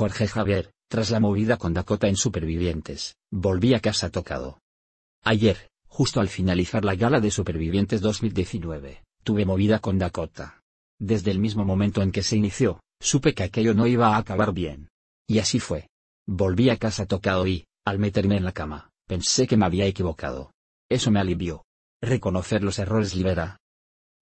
Jorge Javier, tras la movida con Dakota en Supervivientes, volví a casa tocado. Ayer, justo al finalizar la gala de Supervivientes 2019, tuve movida con Dakota. Desde el mismo momento en que se inició, supe que aquello no iba a acabar bien. Y así fue. Volví a casa tocado y, al meterme en la cama, pensé que me había equivocado. Eso me alivió. Reconocer los errores libera.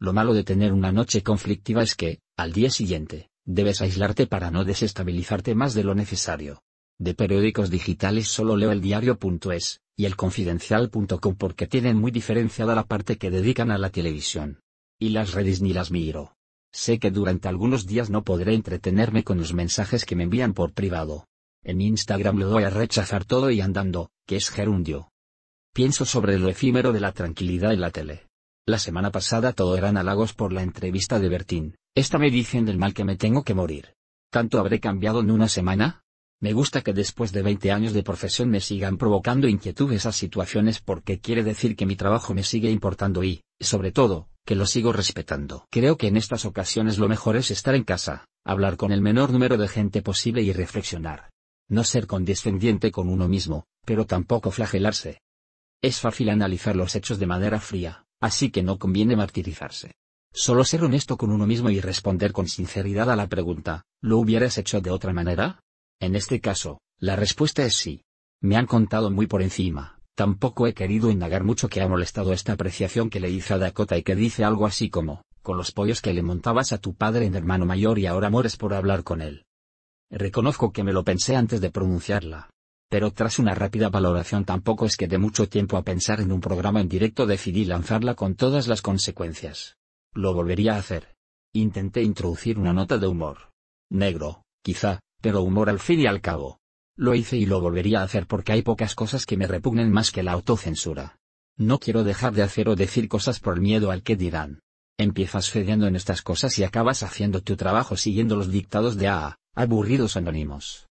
Lo malo de tener una noche conflictiva es que, al día siguiente, Debes aislarte para no desestabilizarte más de lo necesario. De periódicos digitales solo leo el diario.es y el confidencial.com porque tienen muy diferenciada la parte que dedican a la televisión. Y las redes ni las miro. Sé que durante algunos días no podré entretenerme con los mensajes que me envían por privado. En Instagram lo doy a rechazar todo y andando, que es gerundio. Pienso sobre lo efímero de la tranquilidad en la tele. La semana pasada todo eran halagos por la entrevista de Bertín, esta me dicen del mal que me tengo que morir. ¿Tanto habré cambiado en una semana? Me gusta que después de 20 años de profesión me sigan provocando inquietud esas situaciones porque quiere decir que mi trabajo me sigue importando y, sobre todo, que lo sigo respetando. Creo que en estas ocasiones lo mejor es estar en casa, hablar con el menor número de gente posible y reflexionar. No ser condescendiente con uno mismo, pero tampoco flagelarse. Es fácil analizar los hechos de manera fría, así que no conviene martirizarse. Solo ser honesto con uno mismo y responder con sinceridad a la pregunta, ¿lo hubieras hecho de otra manera? En este caso, la respuesta es sí. Me han contado muy por encima, tampoco he querido indagar mucho que ha molestado esta apreciación que le hice a Dakota y que dice algo así como, con los pollos que le montabas a tu padre en hermano mayor y ahora mueres por hablar con él. Reconozco que me lo pensé antes de pronunciarla. Pero tras una rápida valoración tampoco es que dé mucho tiempo a pensar en un programa en directo decidí lanzarla con todas las consecuencias. Lo volvería a hacer. Intenté introducir una nota de humor. Negro, quizá, pero humor al fin y al cabo. Lo hice y lo volvería a hacer porque hay pocas cosas que me repugnen más que la autocensura. No quiero dejar de hacer o decir cosas por miedo al que dirán. Empiezas cediendo en estas cosas y acabas haciendo tu trabajo siguiendo los dictados de A, aburridos anónimos.